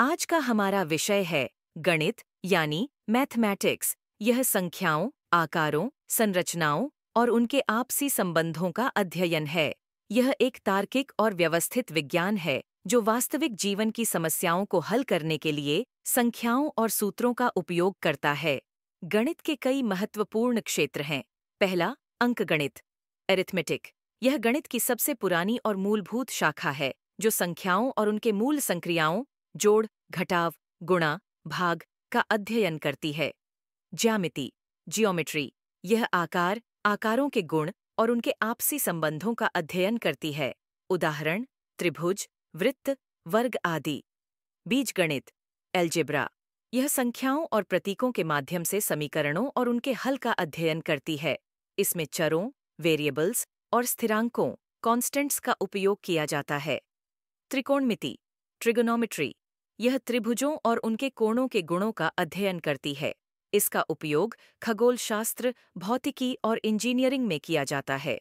आज का हमारा विषय है गणित यानी मैथमेटिक्स यह संख्याओं आकारों संरचनाओं और उनके आपसी संबंधों का अध्ययन है यह एक तार्किक और व्यवस्थित विज्ञान है जो वास्तविक जीवन की समस्याओं को हल करने के लिए संख्याओं और सूत्रों का उपयोग करता है गणित के कई महत्वपूर्ण क्षेत्र हैं पहला अंकगणित एरिथमेटिक यह गणित की सबसे पुरानी और मूलभूत शाखा है जो संख्याओं और उनके मूल संक्रियाओं जोड़ घटाव गुणा भाग का अध्ययन करती है ज्यामिति जियोमेट्री यह आकार आकारों के गुण और उनके आपसी संबंधों का अध्ययन करती है उदाहरण त्रिभुज वृत्त वर्ग आदि बीजगणित एल्जेब्रा यह संख्याओं और प्रतीकों के माध्यम से समीकरणों और उनके हल का अध्ययन करती है इसमें चरों वेरिएबल्स और स्थिरांकों कॉन्स्टेंट्स का उपयोग किया जाता है त्रिकोणमिति ट्रिगोनोमेट्री यह त्रिभुजों और उनके कोणों के गुणों का अध्ययन करती है इसका उपयोग खगोल शास्त्र भौतिकी और इंजीनियरिंग में किया जाता है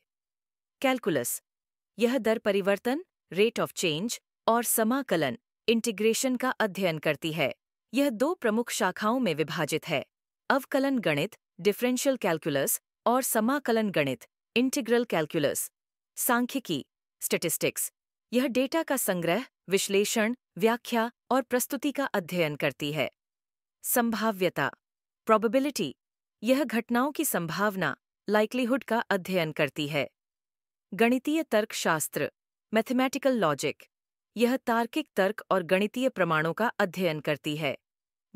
कैलकुलस यह दर परिवर्तन रेट ऑफ चेंज और समाकलन इंटीग्रेशन का अध्ययन करती है यह दो प्रमुख शाखाओं में विभाजित है अवकलन गणित डिफरेंशियल कैलकुलस और समाकलन गणित इंटीग्रल कैलकुलस सांख्यिकी स्टेटिस्टिक्स यह डेटा का संग्रह विश्लेषण व्याख्या और प्रस्तुति का अध्ययन करती है संभाव्यता प्रोबेबिलिटी यह घटनाओं की संभावना लाइक्लीहुड का अध्ययन करती है गणितीय तर्कशास्त्र मैथमेटिकल लॉजिक यह तार्किक तर्क और गणितीय प्रमाणों का अध्ययन करती है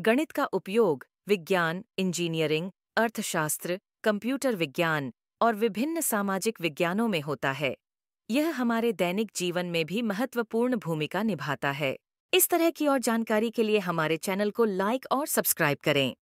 गणित का उपयोग विज्ञान इंजीनियरिंग अर्थशास्त्र कंप्यूटर विज्ञान और विभिन्न सामाजिक विज्ञानों में होता है यह हमारे दैनिक जीवन में भी महत्वपूर्ण भूमिका निभाता है इस तरह की और जानकारी के लिए हमारे चैनल को लाइक और सब्सक्राइब करें